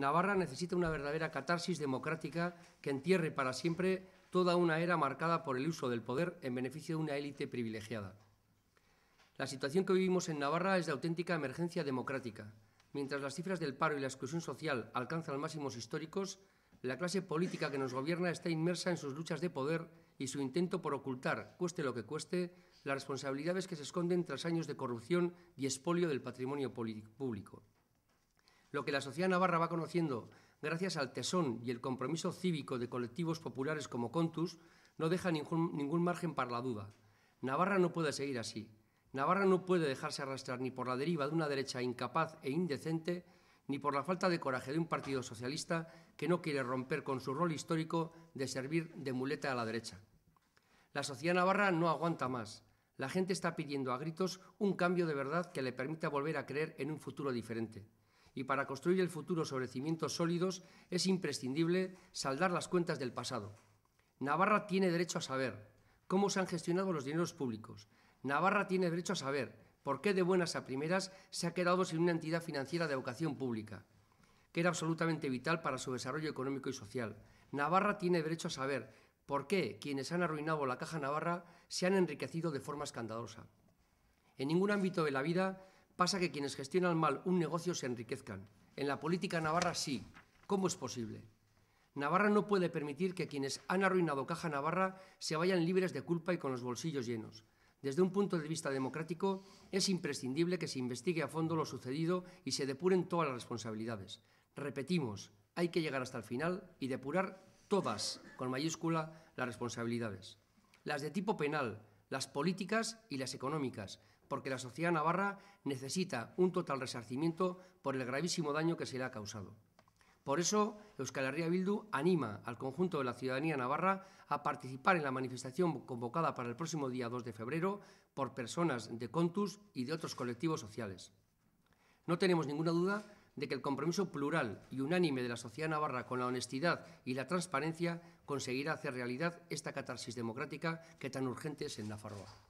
Navarra necesita una verdadera catarsis democrática que entierre para siempre toda una era marcada por el uso del poder en beneficio de una élite privilegiada. La situación que vivimos en Navarra es de auténtica emergencia democrática. Mientras las cifras del paro y la exclusión social alcanzan máximos históricos, la clase política que nos gobierna está inmersa en sus luchas de poder y su intento por ocultar, cueste lo que cueste, las responsabilidades que se esconden tras años de corrupción y expolio del patrimonio público lo que la sociedad navarra va conociendo gracias al tesón y el compromiso cívico de colectivos populares como Contus, no deja ningún, ningún, margen para la duda. Navarra no puede seguir así. Navarra no puede dejarse arrastrar ni por la deriva de una derecha incapaz e indecente, ni por la falta de coraje de un partido socialista que no quiere romper con su rol histórico de servir de muleta a la derecha. La sociedad navarra no aguanta más. La gente está pidiendo a gritos un cambio de verdad que le permita volver a creer en un futuro diferente y para construir el futuro sobre cimientos sólidos es imprescindible saldar las cuentas del pasado. Navarra tiene derecho a saber cómo se han gestionado los dineros públicos. Navarra tiene derecho a saber por qué de buenas a primeras se ha quedado sin una entidad financiera de educación pública, que era absolutamente vital para su desarrollo económico y social. Navarra tiene derecho a saber por qué quienes han arruinado la Caja Navarra se han enriquecido de forma escandalosa. En ningún ámbito de la vida Pasa que quienes gestionan mal un negocio se enriquezcan. En la política navarra sí. ¿Cómo es posible? Navarra no puede permitir que quienes han arruinado Caja Navarra se vayan libres de culpa y con los bolsillos llenos. Desde un punto de vista democrático, es imprescindible que se investigue a fondo lo sucedido y se depuren todas las responsabilidades. Repetimos, hay que llegar hasta el final y depurar todas, con mayúscula, las responsabilidades. Las de tipo penal, las políticas y las económicas, porque la sociedad navarra necesita un total resarcimiento por el gravísimo daño que se le ha causado. Por eso, Euskal Herria Bildu anima al conjunto de la ciudadanía navarra a participar en la manifestación convocada para el próximo día 2 de febrero por personas de Contus y de otros colectivos sociales. No tenemos ninguna duda de que el compromiso plural y unánime de la sociedad navarra con la honestidad y la transparencia conseguirá hacer realidad esta catarsis democrática que tan urgente es en Nafarroa.